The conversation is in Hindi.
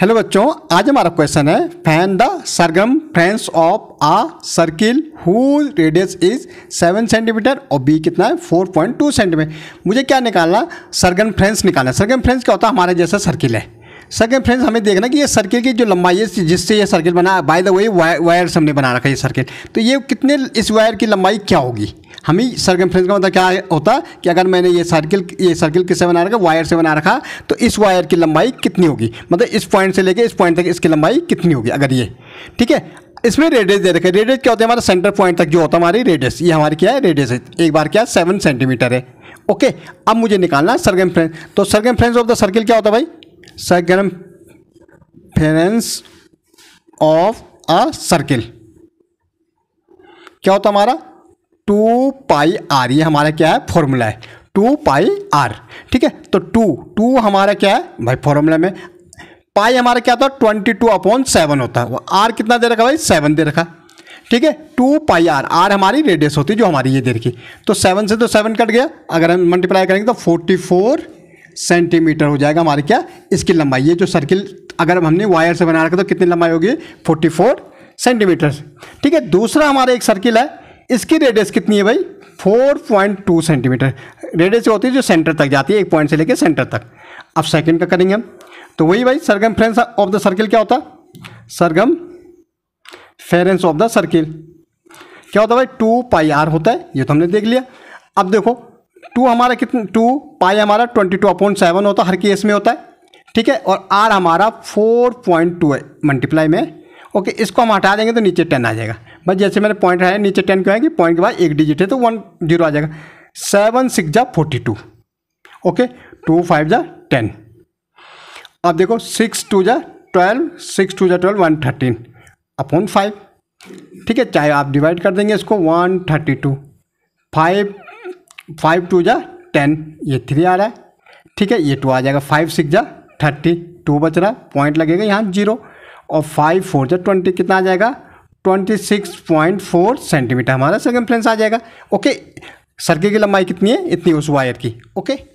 हेलो बच्चों आज हमारा क्वेश्चन है find the circumference of a circle who radius is seven centimetre और बी कितना है फोर पॉइंट टू सेंटीमीटर मुझे क्या निकालना सरगम फ्रेंड्स निकालना सरगम फ्रेंड्स क्या होता है हमारे जैसा सर्किल है सेकंड फ्रेंड्स हमें देखना कि ये सर्किल की जो लंबाई है जिससे ये सर्किल बना बाय द वे वायर से हमने बना रखा है ये सर्किल तो ये कितने इस वायर की लंबाई क्या होगी हमें सर्किल फ्रेंस का मतलब क्या होता कि अगर मैंने ये सर्किल ये सर्किल किससे बना रखा वायर से बना रखा तो इस वायर की लंबाई कितनी होगी मतलब इस पॉइंट से लेके इस पॉइंट तक इसकी लंबाई कितनी होगी अगर ये ठीक है इसमें रेडियस दे रखे है रेडियस क्या होता है हमारा सेंटर पॉइंट तक जो होता है हमारी रेडियस ये हमारी क्या है रेडियस है एक बार क्या है सेवन सेंटीमीटर है ओके अब मुझे निकालना सर्गम फ्रेंस तो circumference of the circle क्या होता है भाई circumference ऑफ अ सर्किल क्या होता हमारा टू पाई आर ये हमारा क्या है फॉर्मूला है टू पाई आर ठीक है तो टू टू हमारा क्या है भाई फॉर्मूला में पाई हमारा क्या था ट्वेंटी टू अपॉन सेवन होता है आर कितना दे रखा भाई सेवन दे रखा ठीक है टू पाई आर आर हमारी रेडियस होती है जो हमारी ये दे रखी तो सेवन से तो सेवन कट गया अगर हम मल्टीप्लाई करेंगे तो फोर्टी फोर सेंटीमीटर हो जाएगा हमारे क्या इसकी लंबाई ये जो सर्किल अगर हमने वायर से बना रखा तो कितनी लंबाई होगी फोर्टी फोर सेंटीमीटर ठीक है दूसरा हमारा एक सर्किल है इसकी रेडियस कितनी है भाई 4.2 सेंटीमीटर रेडियस होती है जो सेंटर तक जाती है एक पॉइंट से लेकर सेंटर तक अब सेकेंड का करेंगे हम तो वही भाई circumference of the circle क्या होता circumference of the circle क्या होता है भाई टू पाई आर होता है ये तो हमने देख लिया अब देखो टू हमारा कितना टू पाई हमारा ट्वेंटी टू अपॉइंट सेवन होता है हर केस में होता है ठीक है और आर हमारा फोर पॉइंट टू है मल्टीप्लाई में ओके इसको हम हटा देंगे तो नीचे टेन आ जाएगा बस जैसे मैंने पॉइंट है नीचे टेन क्यों है कि पॉइंट के बाद एक डिजिट है तो वन जीरो आ जाएगा सेवन सिक्स जा forty two okay two five जा टेन अब देखो सिक्स टू जा ट्वेल्व सिक्स टू जा twelve one thirteen upon five ठीक है चाहे आप डिवाइड कर देंगे इसको one thirty two five five two जा टेन ये थ्री आ रहा है ठीक है ये टू आ जाएगा फाइव सिक्स जा थर्टी टू बच रहा है पॉइंट लगेगा यहाँ जीरो और फाइव फोर जा ट्वेंटी कितना आ जाएगा twenty six point four centimetre हमारा सेकंड आ जाएगा ओके सर्किल की लंबाई कितनी है इतनी उस वायर की ओके